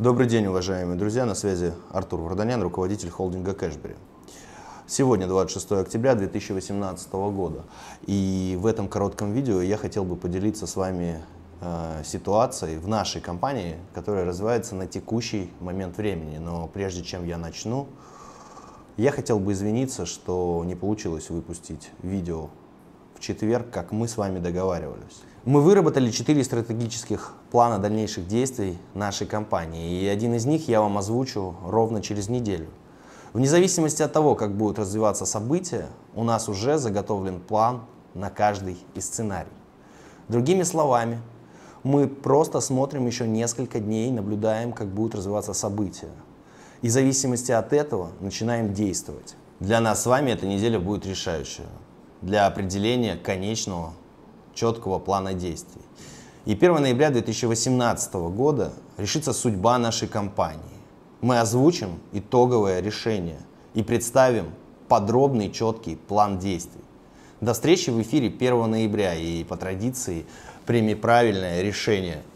Добрый день, уважаемые друзья. На связи Артур Варданян, руководитель холдинга Кэшбери. Сегодня 26 октября 2018 года. И в этом коротком видео я хотел бы поделиться с вами э, ситуацией в нашей компании, которая развивается на текущий момент времени. Но прежде чем я начну, я хотел бы извиниться, что не получилось выпустить видео четверг, как мы с вами договаривались. Мы выработали четыре стратегических плана дальнейших действий нашей компании, и один из них я вам озвучу ровно через неделю. Вне зависимости от того, как будут развиваться события, у нас уже заготовлен план на каждый из сценарий. Другими словами, мы просто смотрим еще несколько дней, наблюдаем, как будут развиваться события. И в зависимости от этого начинаем действовать. Для нас с вами эта неделя будет решающая для определения конечного четкого плана действий. И 1 ноября 2018 года решится судьба нашей компании. Мы озвучим итоговое решение и представим подробный четкий план действий. До встречи в эфире 1 ноября и по традиции прими правильное решение –